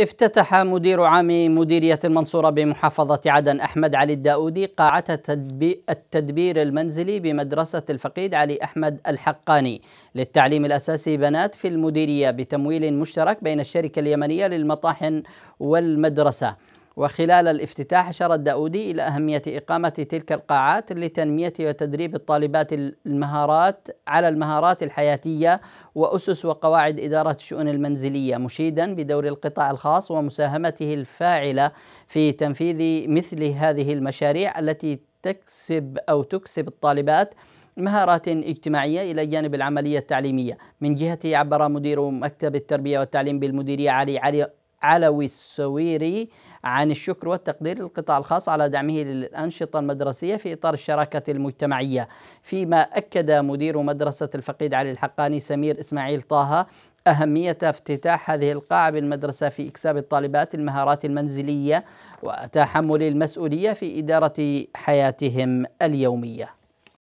افتتح مدير عام مديرية المنصورة بمحافظة عدن أحمد علي الداودي قاعة التدبير المنزلي بمدرسة الفقيد علي أحمد الحقاني للتعليم الأساسي بنات في المديرية بتمويل مشترك بين الشركة اليمنية للمطاحن والمدرسة وخلال الافتتاح أشار الداودي إلى أهمية إقامة تلك القاعات لتنمية وتدريب الطالبات المهارات على المهارات الحياتية وأسس وقواعد إدارة الشؤون المنزلية مشيدا بدور القطاع الخاص ومساهمته الفاعلة في تنفيذ مثل هذه المشاريع التي تكسب أو تكسب الطالبات مهارات اجتماعية إلى جانب العملية التعليمية من جهته عبر مدير مكتب التربية والتعليم بالمديرية علي علي علوي السويري عن الشكر والتقدير للقطاع الخاص على دعمه للأنشطة المدرسية في إطار الشراكة المجتمعية فيما أكد مدير مدرسة الفقيد علي الحقاني سمير إسماعيل طه أهمية افتتاح هذه القاعة بالمدرسة في إكساب الطالبات المهارات المنزلية وتحمل المسؤولية في إدارة حياتهم اليومية